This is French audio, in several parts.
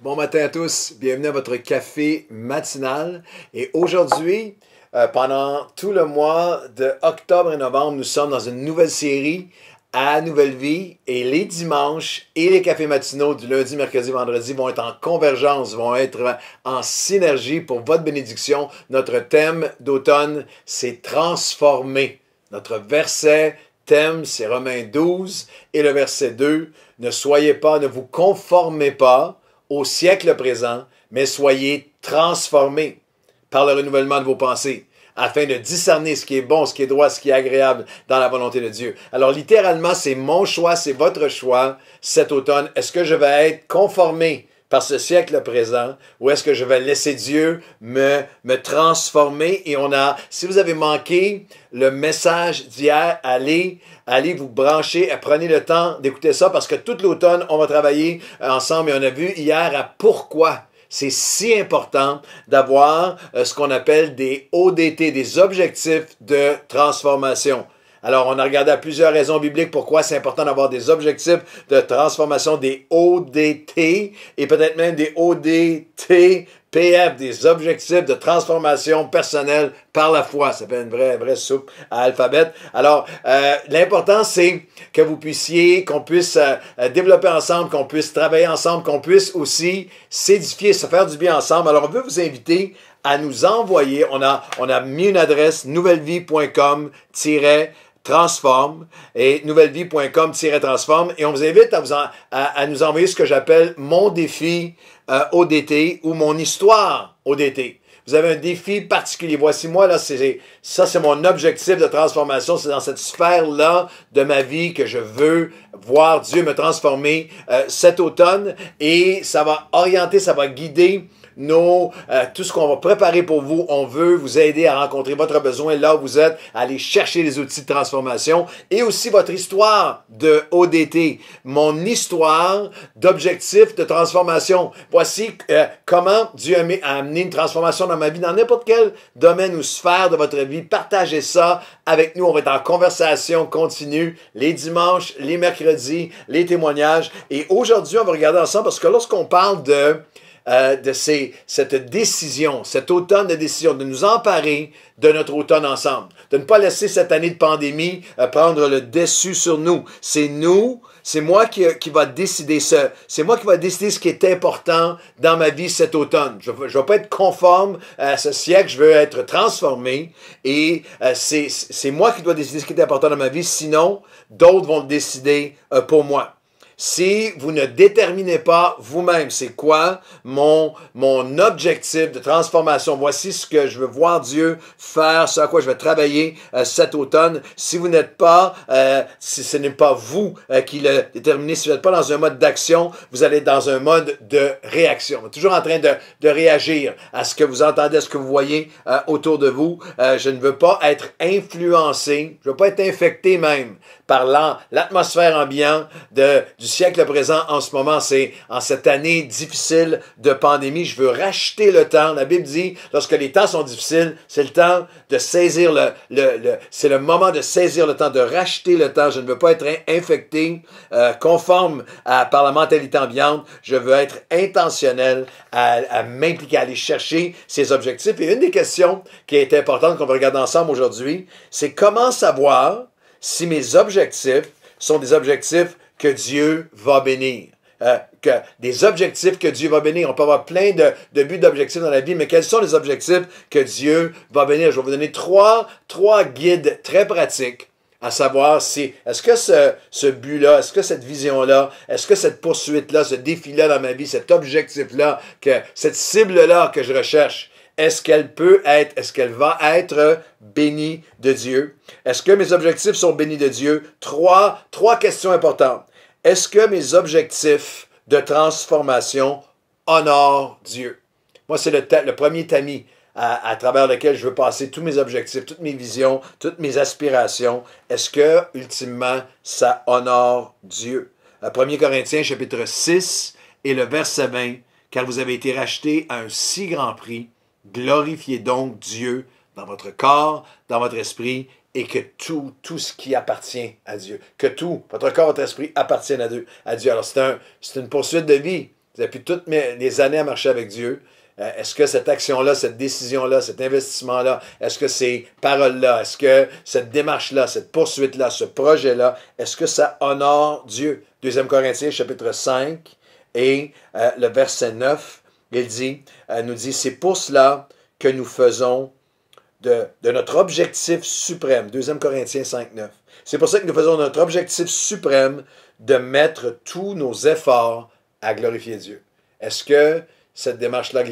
Bon matin à tous, bienvenue à votre café matinal. Et aujourd'hui, euh, pendant tout le mois de octobre et novembre, nous sommes dans une nouvelle série à Nouvelle Vie et les dimanches et les cafés matinaux du lundi, mercredi, vendredi vont être en convergence, vont être en synergie pour votre bénédiction. Notre thème d'automne, c'est transformer. Notre verset thème, c'est Romains 12 et le verset 2. Ne soyez pas, ne vous conformez pas au siècle présent, mais soyez transformés par le renouvellement de vos pensées afin de discerner ce qui est bon, ce qui est droit, ce qui est agréable dans la volonté de Dieu. Alors littéralement, c'est mon choix, c'est votre choix cet automne. Est-ce que je vais être conformé par ce siècle présent, où est-ce que je vais laisser Dieu me, me transformer? Et on a, si vous avez manqué le message d'hier, allez, allez vous brancher, prenez le temps d'écouter ça parce que tout l'automne, on va travailler euh, ensemble et on a vu hier à pourquoi c'est si important d'avoir euh, ce qu'on appelle des ODT, des objectifs de transformation. Alors, on a regardé à plusieurs raisons bibliques pourquoi c'est important d'avoir des objectifs de transformation, des ODT, et peut-être même des ODT PF, des objectifs de transformation personnelle par la foi. Ça fait une vraie, vraie soupe à alphabet. Alors, euh, l'important, c'est que vous puissiez, qu'on puisse euh, euh, développer ensemble, qu'on puisse travailler ensemble, qu'on puisse aussi s'édifier, se faire du bien ensemble. Alors, on veut vous inviter à nous envoyer. On a, on a mis une adresse nouvellevie.com- transforme et nouvellevie.com-transforme et on vous invite à, vous à, nous envoyer ce que j'appelle mon défi ODT euh, ou mon histoire ODT. Vous avez un défi particulier. Voici moi, là, c'est, ça, c'est mon objectif de transformation. C'est dans cette sphère-là de ma vie que je veux voir Dieu me transformer euh, cet automne. Et ça va orienter, ça va guider nos, euh, tout ce qu'on va préparer pour vous. On veut vous aider à rencontrer votre besoin là où vous êtes, aller chercher les outils de transformation et aussi votre histoire de ODT, mon histoire d'objectif de transformation. Voici euh, comment Dieu a amené une transformation dans ma vie, dans n'importe quel domaine ou sphère de votre vie. Partagez ça avec nous. On va être en conversation continue les dimanches, les mercredis, les témoignages. Et aujourd'hui, on va regarder ensemble parce que lorsqu'on parle de euh, de cette décision, cet automne de décision, de nous emparer de notre automne ensemble, de ne pas laisser cette année de pandémie euh, prendre le dessus sur nous. C'est nous, c'est moi qui, euh, qui va décider ça. C'est moi qui va décider ce qui est important dans ma vie cet automne. Je ne veux pas être conforme à ce siècle, je veux être transformé et c'est moi qui dois décider ce qui est important dans ma vie, sinon d'autres vont le décider pour moi si vous ne déterminez pas vous-même c'est quoi mon, mon objectif de transformation, voici ce que je veux voir Dieu faire, ce à quoi je vais travailler euh, cet automne, si vous n'êtes pas, euh, si ce n'est pas vous euh, qui le déterminez, si vous n'êtes pas dans un mode d'action, vous allez dans un mode de réaction. Vous toujours en train de, de, réagir à ce que vous entendez, à ce que vous voyez autour de vous. je ne veux pas être influencé, je ne veux pas être infecté même par l'atmosphère ambiante de, du siècle présent en ce moment, c'est en cette année difficile de pandémie, je veux racheter le temps. La Bible dit, lorsque les temps sont difficiles, c'est le temps de saisir le, le, c'est le moment de saisir le temps, de racheter le temps. Je ne veux pas être infecté, euh, conforme à, par la mentalité ambiante. Je veux être intentionnel à, m'impliquer, à aller chercher ces objectifs. Et une des questions qui est importante qu'on va regarder ensemble aujourd'hui, c'est comment savoir si mes objectifs sont des objectifs que Dieu va bénir. Euh, que des objectifs que Dieu va bénir. On peut avoir plein de, buts d'objectifs dans la vie, mais quels sont les objectifs que Dieu va bénir? Je vais vous donner trois, trois guides très pratiques à savoir si est-ce que ce, but-là, est-ce que cette vision-là, est-ce que cette poursuite-là, ce défi-là dans ma vie, cet objectif-là, que cette cible-là que je recherche, est-ce qu'elle peut être, est-ce qu'elle va être bénie de Dieu? Est-ce que mes objectifs sont bénis de Dieu? Trois, trois questions importantes. Est-ce que mes objectifs de transformation honorent Dieu? Moi, c'est le, premier tamis à, à, travers lequel je veux passer tous mes objectifs, toutes mes visions, toutes mes aspirations. Est-ce que, ultimement, ça honore Dieu? 1 euh, Corinthiens chapitre 6 et le verset 20, car vous avez été rachetés à un si grand prix, glorifiez donc Dieu dans votre corps, dans votre esprit, et que tout, tout ce qui appartient à Dieu, que tout, votre corps, votre esprit appartiennent à Dieu. Alors, c'est une poursuite de vie. Depuis toutes mes, les années à marcher avec Dieu, euh, est-ce que cette action-là, cette décision-là, cet investissement-là, est-ce que ces paroles-là, est-ce que cette démarche-là, cette poursuite-là, ce projet-là, est-ce que ça honore Dieu? Deuxième Corinthiens, chapitre 5 et euh, le verset 9, il dit, euh, nous dit, c'est pour cela que nous faisons de, notre objectif suprême. 2 Corinthiens 5, 9. C'est pour ça que nous faisons notre objectif suprême de mettre tous nos efforts à glorifier Dieu. Est-ce que cette démarche-là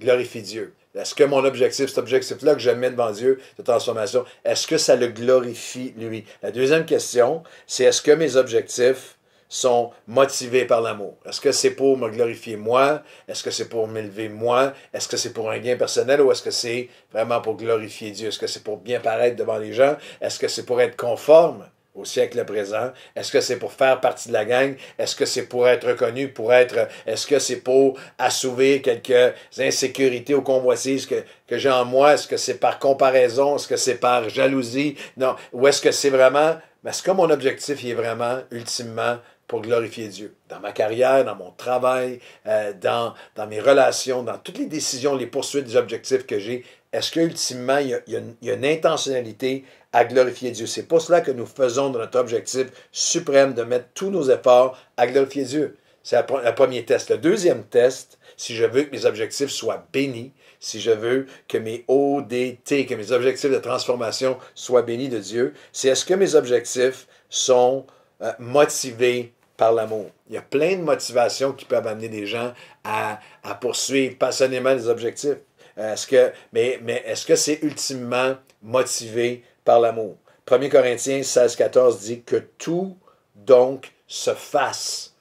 glorifie Dieu? Est-ce que mon objectif, cet objectif-là que je mets devant Dieu, de transformation, est-ce que ça le glorifie lui? La deuxième question, c'est est-ce que mes objectifs sont motivés par l'amour. Est-ce que c'est pour me glorifier moi? Est-ce que c'est pour m'élever moi? Est-ce que c'est pour un gain personnel ou est-ce que c'est vraiment pour glorifier Dieu? Est-ce que c'est pour bien paraître devant les gens? Est-ce que c'est pour être conforme au siècle présent? Est-ce que c'est pour faire partie de la gang? Est-ce que c'est pour être reconnu, pour être, est-ce que c'est pour assouvir quelques insécurités ou convoitises que, que j'ai en moi? Est-ce que c'est par comparaison? Est-ce que c'est par jalousie? Non. Ou est-ce que c'est vraiment, est-ce que mon objectif il est vraiment, ultimement, pour glorifier Dieu. Dans ma carrière, dans mon travail, euh, dans, dans mes relations, dans toutes les décisions, les poursuites, des objectifs que j'ai, est-ce qu'ultimement, il, y, a une intentionnalité à glorifier Dieu? C'est pour cela que nous faisons de notre objectif suprême de mettre tous nos efforts à glorifier Dieu. C'est le premier test. Le deuxième test, si je veux que mes objectifs soient bénis, si je veux que mes ODT, que mes objectifs de transformation soient bénis de Dieu, c'est est-ce que mes objectifs sont euh, motivé par l'amour. Il y a plein de motivations qui peuvent amener des gens à, poursuivre passionnément des objectifs. Euh, est-ce que, mais, mais est-ce que c'est ultimement motivé par l'amour? 1 Corinthiens 16, 14 dit que tout, donc, se fasse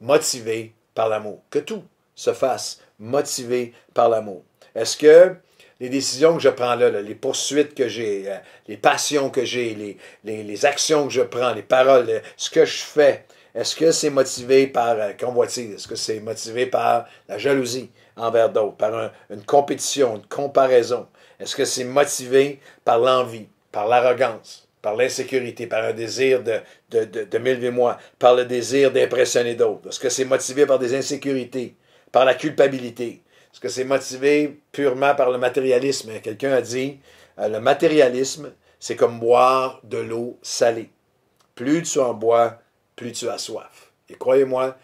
motivé par l'amour. Que tout se fasse motivé par l'amour. Est-ce que les décisions que je prends là, les poursuites que j'ai, euh, les passions que j'ai, les, actions que je prends, les paroles, ce que je fais, est-ce que c'est motivé par la euh, convoitise? Est-ce que c'est motivé par la jalousie envers d'autres, par une compétition, une comparaison? Est-ce que c'est motivé par l'envie, par l'arrogance, par l'insécurité, par un désir de, de, de, de m'élever moi, par le désir d'impressionner d'autres? Est-ce que c'est motivé par des insécurités, par la culpabilité, parce que c'est motivé purement par le matérialisme? Quelqu'un a dit, euh, le matérialisme, c'est comme boire de l'eau salée. Plus tu en bois, plus tu as soif. Et croyez-moi,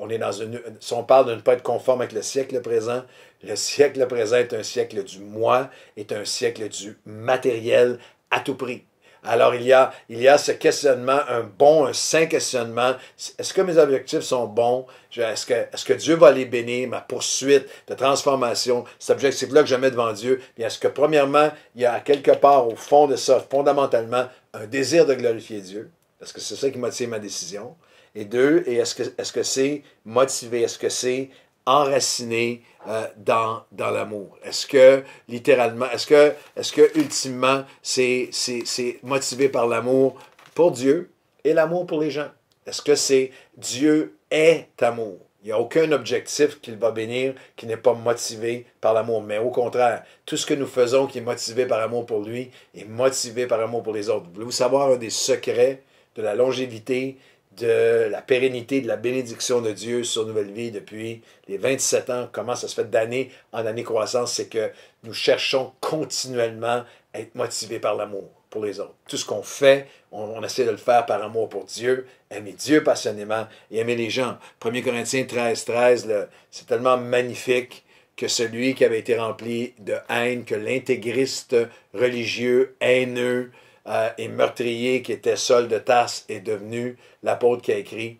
on est dans une, si on parle de ne pas être conforme avec le siècle présent, le siècle présent est un siècle du moi, est un siècle du matériel à tout prix. Alors, il y a, il y ce questionnement, un bon, un sain questionnement. Est-ce que mes objectifs sont bons? Est-ce que, est que Dieu va les bénir, ma poursuite de transformation, cet objectif-là que je mets devant Dieu? est-ce que, premièrement, il y a quelque part, au fond de ça, fondamentalement, un désir de glorifier Dieu? Est-ce que c'est ça qui motive ma décision? Et deux, est-ce que c'est -ce motivé? Est-ce que c'est enraciné euh, dans, dans l'amour? Est-ce que, littéralement, est-ce que, est-ce que ultimement, c'est, c'est, motivé par l'amour pour Dieu et l'amour pour les gens? Est-ce que c'est Dieu est amour? Il n'y a aucun objectif qu'il va bénir qui n'est pas motivé par l'amour. Mais au contraire, tout ce que nous faisons qui est motivé par amour pour lui est motivé par l'amour pour les autres. Voulez-vous savoir un des secrets de la longévité de la pérennité de la bénédiction de Dieu sur Nouvelle Vie depuis les 27 ans, comment ça se fait d'année en année croissance, c'est que nous cherchons continuellement à être motivés par l'amour pour les autres. Tout ce qu'on fait, on, essaie de le faire par amour pour Dieu, aimer Dieu passionnément et aimer les gens. 1 Corinthiens 13, 13, c'est tellement magnifique que celui qui avait été rempli de haine, que l'intégriste religieux, haineux, euh, et meurtrier qui était seul de tasse est devenu l'apôtre qui a écrit,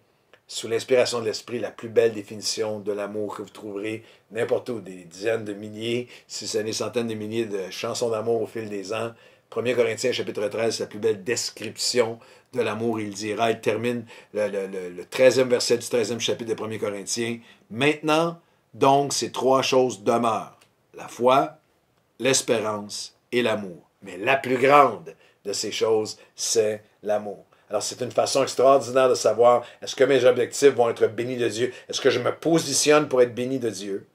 sous l'inspiration de l'esprit, la plus belle définition de l'amour que vous trouverez n'importe où, des dizaines de milliers, si ce n'est centaines de milliers de chansons d'amour au fil des ans. 1 Corinthiens chapitre 13, la plus belle description de l'amour, il dira, il termine le, le 13e verset du 13e chapitre de 1 Corinthiens. Maintenant, donc, ces trois choses demeurent, la foi, l'espérance et l'amour. Mais la plus grande, de ces choses, c'est l'amour. Alors, c'est une façon extraordinaire de savoir est-ce que mes objectifs vont être bénis de Dieu? Est-ce que je me positionne pour être béni de Dieu?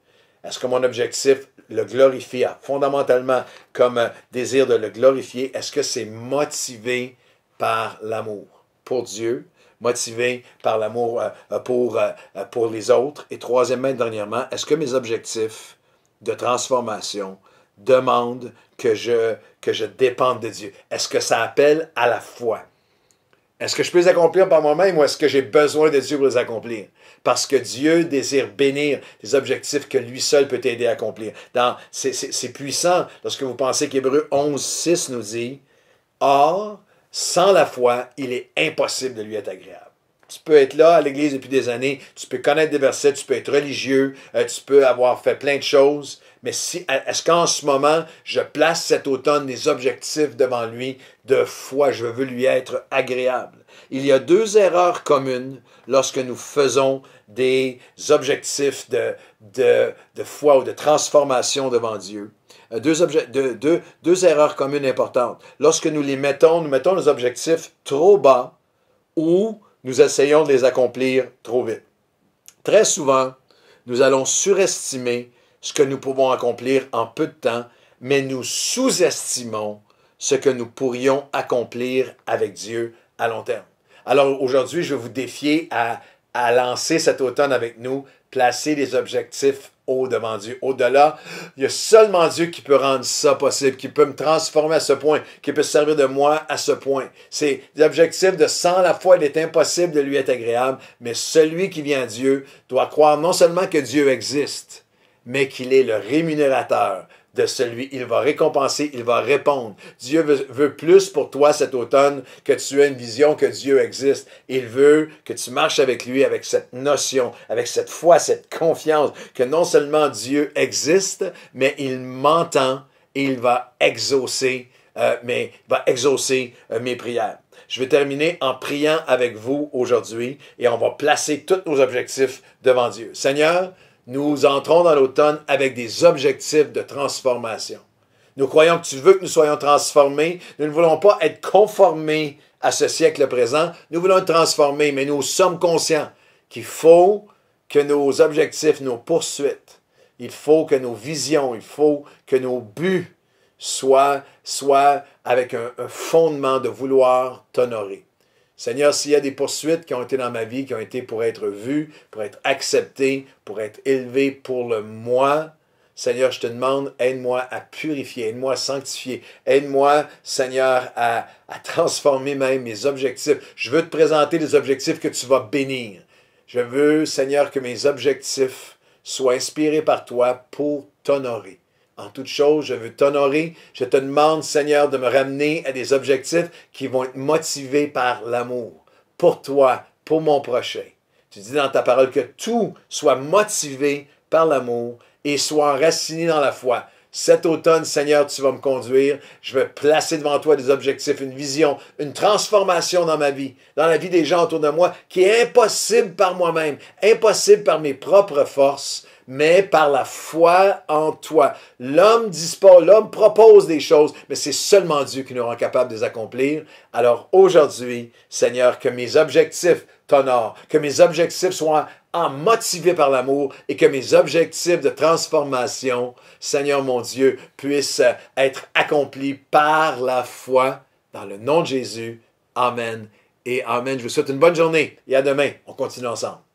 Est-ce que mon objectif le glorifie fondamentalement comme euh, désir de le glorifier? Est-ce que c'est motivé par l'amour pour Dieu, motivé par l'amour euh, euh, pour, pour les autres? Et troisièmement, dernièrement, est-ce que mes objectifs de transformation demande que je, que je dépende de Dieu? Est-ce que ça appelle à la foi? Est-ce que je peux les accomplir par moi-même ou est-ce que j'ai besoin de Dieu pour les accomplir? Parce que Dieu désire bénir les objectifs que lui seul peut aider à accomplir. C'est puissant lorsque vous pensez qu'Hébreu 11, 6 nous dit Or, sans la foi, il est impossible de lui être agréable. Tu peux être là à l'église depuis des années, tu peux connaître des versets, tu peux être religieux, euh, tu peux avoir fait plein de choses, mais si, est-ce qu'en ce moment, je place cet automne des objectifs devant lui de foi, je veux lui être agréable? Il y a deux erreurs communes lorsque nous faisons des objectifs de, de, foi ou de transformation devant Dieu. Euh, deux, deux erreurs communes importantes. Lorsque nous les mettons, nous mettons nos objectifs trop bas ou nous essayons de les accomplir trop vite. Très souvent, nous allons surestimer ce que nous pouvons accomplir en peu de temps, mais nous sous-estimons ce que nous pourrions accomplir avec Dieu à long terme. Alors aujourd'hui, je vais vous défier à, lancer cet automne avec nous, placer les objectifs au devant Dieu. Au-delà, il y a seulement Dieu qui peut rendre ça possible, qui peut me transformer à ce point, qui peut servir de moi à ce point. C'est l'objectif de sans la foi, il est impossible de lui être agréable, mais celui qui vient à Dieu doit croire non seulement que Dieu existe, mais qu'il est le rémunérateur de celui. Il va récompenser, il va répondre. Dieu veut, plus pour toi cet automne que tu aies une vision que Dieu existe. Il veut que tu marches avec lui, avec cette notion, avec cette foi, cette confiance que non seulement Dieu existe, mais il m'entend et il va exaucer, euh, mais va exaucer euh, mes prières. Je vais terminer en priant avec vous aujourd'hui et on va placer tous nos objectifs devant Dieu. Seigneur, nous entrons dans l'automne avec des objectifs de transformation. Nous croyons que tu veux que nous soyons transformés. Nous ne voulons pas être conformés à ce siècle présent. Nous voulons être transformés, mais nous sommes conscients qu'il faut que nos objectifs, nos poursuites, il faut que nos visions, il faut que nos buts soient, avec un, un fondement de vouloir t'honorer. Seigneur, s'il y a des poursuites qui ont été dans ma vie, qui ont été pour être vues, pour être acceptées, pour être élevées pour le moi, Seigneur, je te demande, aide-moi à purifier, aide-moi à sanctifier, aide-moi, Seigneur, à, transformer même mes objectifs. Je veux te présenter les objectifs que tu vas bénir. Je veux, Seigneur, que mes objectifs soient inspirés par toi pour t'honorer. En toute chose, je veux t'honorer. Je te demande, Seigneur, de me ramener à des objectifs qui vont être motivés par l'amour pour toi, pour mon prochain. Tu dis dans ta parole que tout soit motivé par l'amour et soit enraciné dans la foi. Cet automne, Seigneur, tu vas me conduire. Je vais placer devant toi des objectifs, une vision, une transformation dans ma vie, dans la vie des gens autour de moi, qui est impossible par moi-même, impossible par mes propres forces mais par la foi en toi. L'homme dispose, l'homme propose des choses, mais c'est seulement Dieu qui nous rend capable de les accomplir. Alors aujourd'hui, Seigneur, que mes objectifs t'honorent, que mes objectifs soient en motivés par l'amour et que mes objectifs de transformation, Seigneur mon Dieu, puissent être accomplis par la foi dans le nom de Jésus. Amen. Et Amen. Je vous souhaite une bonne journée et à demain. On continue ensemble.